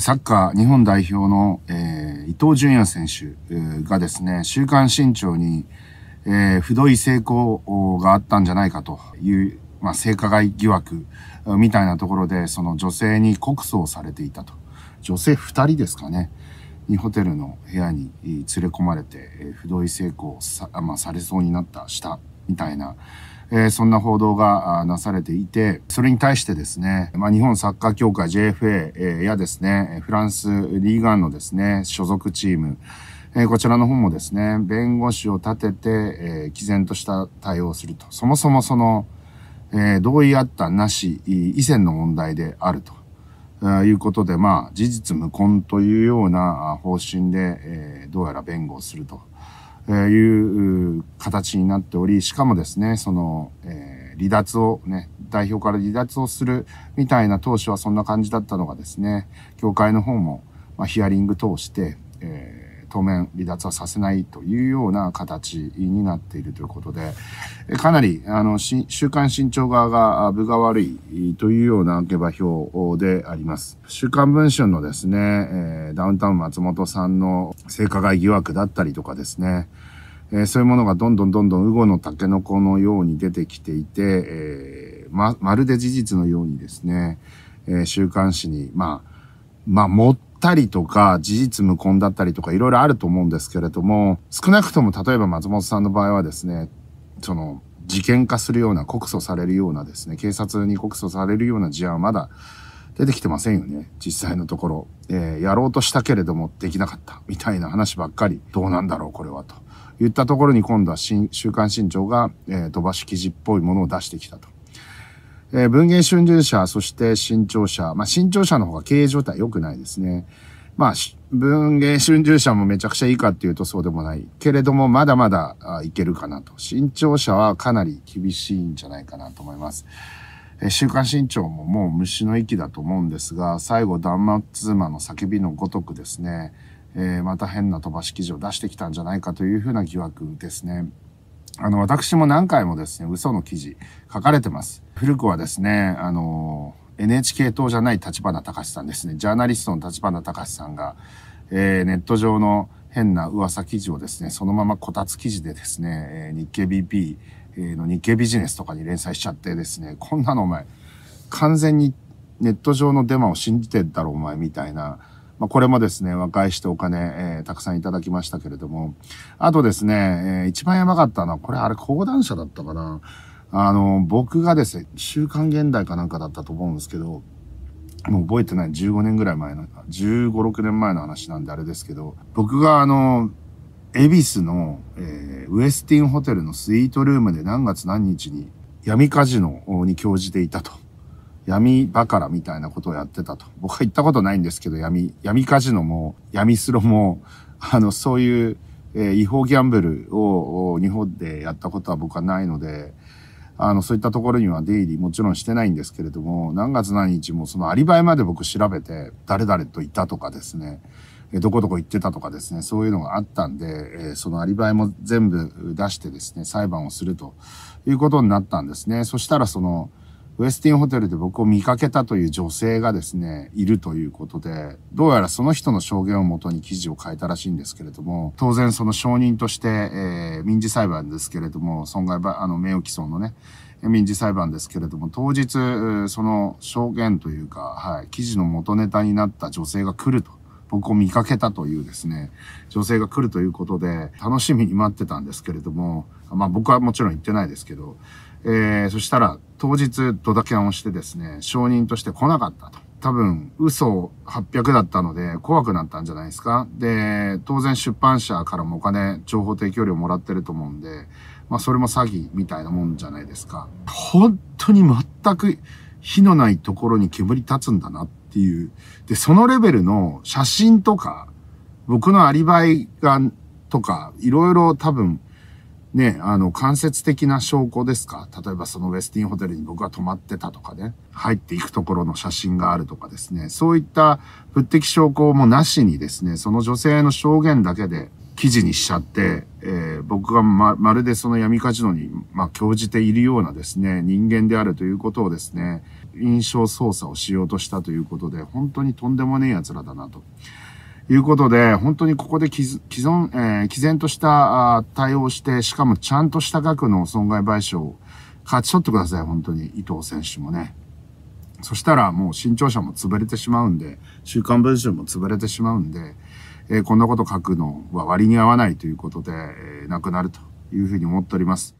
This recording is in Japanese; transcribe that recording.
サッカー日本代表の、えー、伊東純也選手がですね、週刊新潮に、えー、不同意成功があったんじゃないかという、まあ、性加害疑惑みたいなところで、その女性に告訴をされていたと。女性2人ですかね。にホテルの部屋に連れ込まれて、えー、不同意成功さ,、まあ、されそうになった、した、みたいな、えそんな報道がなされていて、それに対してですね、まあ、日本サッカー協会 JFA やですね、フランスリーガンのですね、所属チーム、えこちらの方もですね、弁護士を立てて、え毅然とした対応をすると。そもそもその、え同意あったなし、以前の問題であると。いうことで、まあ、事実無根というような方針で、えどうやら弁護をするとえー、いう形になっており、しかもですね、その、えー、離脱をね、代表から離脱をするみたいな当初はそんな感じだったのがですね、協会の方も、まあ、ヒアリング通して、えー当面離脱はさせないというような形になっているということで、かなり、あの、週刊新潮側が分が悪いというような下馬評であります。週刊文春のですね、えダウンタウン松本さんの性加害疑惑だったりとかですね、えそういうものがどんどんどんどん、ウゴの竹の子のように出てきていて、えま、まるで事実のようにですね、え週刊誌に、まあ、まあ、ったりとか、事実無根だったりとか、いろいろあると思うんですけれども、少なくとも例えば松本さんの場合はですね、その、事件化するような、告訴されるようなですね、警察に告訴されるような事案はまだ出てきてませんよね。実際のところ。えー、やろうとしたけれどもできなかった。みたいな話ばっかり。どうなんだろう、これは。と言ったところに今度は新、週刊新潮が、えー、飛ばし記事っぽいものを出してきたと。えー、文芸春秋社、そして新潮社。まあ、新潮社の方が経営状態良くないですね。まあ、文芸春秋社もめちゃくちゃいいかっていうとそうでもない。けれども、まだまだいけるかなと。新潮社はかなり厳しいんじゃないかなと思います。えー、週刊新潮ももう虫の息だと思うんですが、最後、断末妻の叫びのごとくですね、えー、また変な飛ばし記事を出してきたんじゃないかというふうな疑惑ですね。あの、私も何回もですね、嘘の記事書かれてます。古くはですね、あの、NHK 党じゃない立花隆さんですね、ジャーナリストの立花隆さんが、えー、ネット上の変な噂記事をですね、そのままこたつ記事でですね、え日経 BP の日経ビジネスとかに連載しちゃってですね、こんなのお前、完全にネット上のデマを信じてんだろお前みたいなまあ、これもですね、和解してお金、えー、たくさんいただきましたけれども、あとですね、えー、一番やばかったのは、これあれ講談社だったかな。あの、僕がですね、週刊現代かなんかだったと思うんですけど、もう覚えてない15年ぐらい前の、15、6年前の話なんであれですけど、僕があの、恵比寿の、えー、ウエスティンホテルのスイートルームで何月何日に闇カジノに興じていたと。闇バカラみたいなことをやってたと。僕は行ったことないんですけど、闇、闇カジノも、闇スロも、あの、そういう、えー、違法ギャンブルを日本でやったことは僕はないので、あの、そういったところには出入りもちろんしてないんですけれども、何月何日もそのアリバイまで僕調べて、誰々といたとかですね、どこどこ行ってたとかですね、そういうのがあったんで、そのアリバイも全部出してですね、裁判をするということになったんですね。そしたらその、ウェスティンホテルで僕を見かけたという女性がですね、いるということで、どうやらその人の証言をもとに記事を変えたらしいんですけれども、当然その証人として、えー、民事裁判ですけれども、損害ば、あの、名誉毀損のね、民事裁判ですけれども、当日、その証言というか、はい、記事の元ネタになった女性が来ると。僕を見かけたというですね、女性が来るということで、楽しみに待ってたんですけれども、まあ僕はもちろん行ってないですけど、えー、そしたら当日ドタキャンをしてですね、証人として来なかったと。多分嘘800だったので怖くなったんじゃないですか。で、当然出版社からもお金、情報提供料もらってると思うんで、まあそれも詐欺みたいなもんじゃないですか。本当に全く火のないところに煙立つんだなっていう。で、そのレベルの写真とか、僕のアリバイが、とか、いろいろ多分、ね、あの、間接的な証拠ですか例えばそのウェスティンホテルに僕が泊まってたとかね、入っていくところの写真があるとかですね、そういった物的証拠もなしにですね、その女性の証言だけで記事にしちゃって、えー、僕がま、まるでその闇カジノに、まあ、興じているようなですね、人間であるということをですね、印象操作をしようとしたということで、本当にとんでもねえ奴らだなと。いうことで、本当にここで既存、えー、毅然とした対応して、しかもちゃんとした額の損害賠償を勝ち取ってください、本当に。伊藤選手もね。そしたらもう新潮社も潰れてしまうんで、週刊文春も潰れてしまうんで、えー、こんなこと書くのは割に合わないということで、えー、なくなるというふうに思っております。